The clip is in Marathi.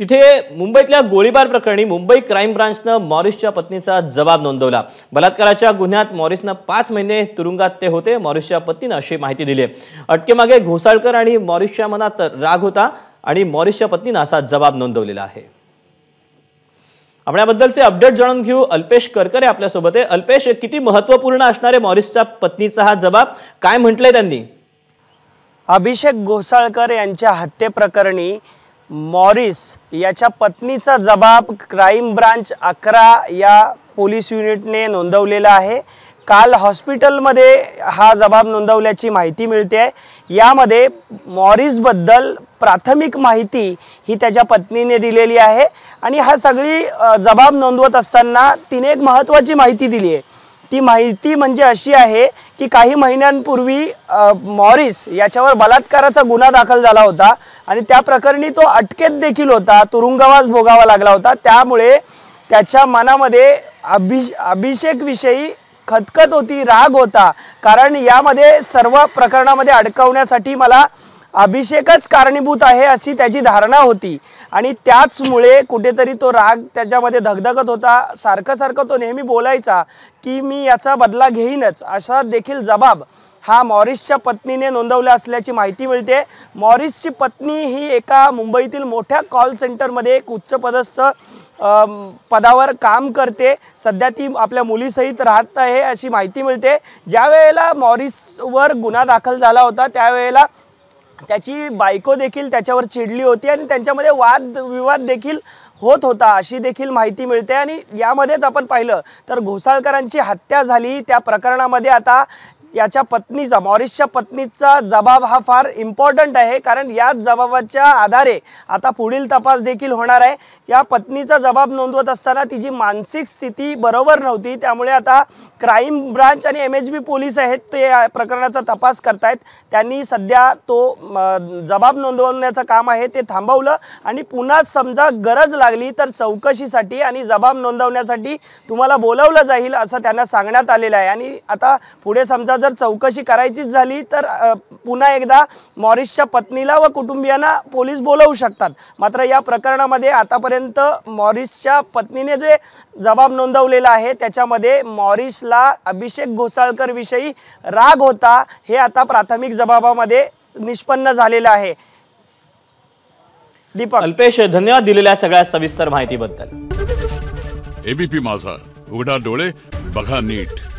तिथे मुंबईतल्या गोळीबार प्रकरणी मुंबई क्राईम ब्रांचनं मॉरिसच्या पत्नीचा जबाब नोंदवला बलात्काराच्या गुन्ह्यात मॉरिसनं पाच महिने तुरुंगात ते होते मॉरिसच्या पत्नीनं अशी माहिती दिली अटकेमागे घोसाळकर आणि मॉरिसच्या मनात राग होता आणि मॉरिसच्या पत्नीनं असा जबाब नोंदवलेला आहे आपल्याबद्दलचे अपडेट जाणून घेऊ अल्पेश करकरे आपल्यासोबत आहे अल्पेश किती महत्वपूर्ण असणारे मॉरिसच्या पत्नीचा हा जबाब काय म्हटलंय त्यांनी अभिषेक घोसाळकर यांच्या हत्येप्रकरणी मॉरिस याच्या पत्नीचा जबाब क्राईम ब्रांच अकरा या पोलीस युनिटने नोंदवलेला आहे काल हॉस्पिटलमध्ये हा जबाब नोंदवल्याची माहिती मिळते आहे यामध्ये मॉरिसबद्दल प्राथमिक माहिती ही त्याच्या पत्नीने दिलेली आहे आणि हा सगळी जबाब नोंदवत असताना तिने एक महत्त्वाची माहिती दिली आहे ती माहिती म्हणजे अशी आहे की काही महिन्यांपूर्वी मॉरिस याच्यावर बलात्काराचा गुन्हा दाखल झाला होता आणि त्या प्रकरणी तो अटकेत देखील होता तुरुंगवास भोगावा लागला होता त्यामुळे त्याच्या मनामध्ये अभिष अभिषेकविषयी खतखत होती राग होता कारण यामध्ये सर्व प्रकरणामध्ये अडकवण्यासाठी मला अभिषेकच कारणीभूत आहे अशी त्याची धारणा होती आणि त्याचमुळे कुठेतरी तो राग त्याच्यामध्ये धगधगत होता सारखं सारखं तो नेहमी बोलायचा की मी याचा बदला घेईनच असा देखील जबाब हा मॉरिसच्या पत्नीने नोंदवला असल्याची माहिती मिळते मॉरिसची पत्नी ही एका मुंबईतील मोठ्या कॉल सेंटरमध्ये एक उच्चपदस्थ पदावर काम करते सध्या ती आपल्या मुलीसहित राहत आहे अशी माहिती मिळते ज्या वेळेला मॉरिसवर गुन्हा दाखल झाला होता त्यावेळेला त्याची बायको देखील त्याच्यावर चिडली होती आणि त्यांच्यामध्ये वाद विवाद देखील होत होता अशी देखील माहिती मिळते आणि यामध्येच आपण पाहिलं तर घोसाळकरांची हत्या झाली त्या प्रकरणामध्ये आता याच्या पत्नीचा मॉरिसच्या पत्नीचा जबाब हा फार इम्पॉर्टंट आहे कारण याच जबाबाच्या आधारे आता पुढील तपास देखील होणार आहे या पत्नीचा जबाब नोंदवत असताना तिची मानसिक स्थिती बरोबर नव्हती त्यामुळे आता क्राईम ब्रांच आणि एम एच बी पोलीस आहेत ते या प्रकरणाचा तपास करतायत त्यांनी सध्या तो जबाब नोंदवण्याचं काम आहे ते थांबवलं आणि पुन्हा समजा गरज लागली तर चौकशीसाठी आणि जबाब नोंदवण्यासाठी तुम्हाला बोलवलं जाईल असं त्यांना सांगण्यात आलेलं आहे आणि आता पुढे समजा जर चौकशी करायचीच झाली तर पुन्हा एकदा मॉरिसच्या पत्नीला व कुटुंबियांना पोलीस बोलवू शकतात मात्र या प्रकरणामध्ये आतापर्यंत मॉरिसच्या पत्नीने जे जबाब नोंदवलेला आहे त्याच्यामध्ये मॉरिसला अभिषेक घोसाळकर विषयी राग होता हे आता प्राथमिक जबाबामध्ये निष्पन्न झालेलं आहे दीपक अल्पेश धन्यवाद दिलेल्या सगळ्या सविस्तर माहितीबद्दल एबीपी माझा उघडा डोळे बघा नीट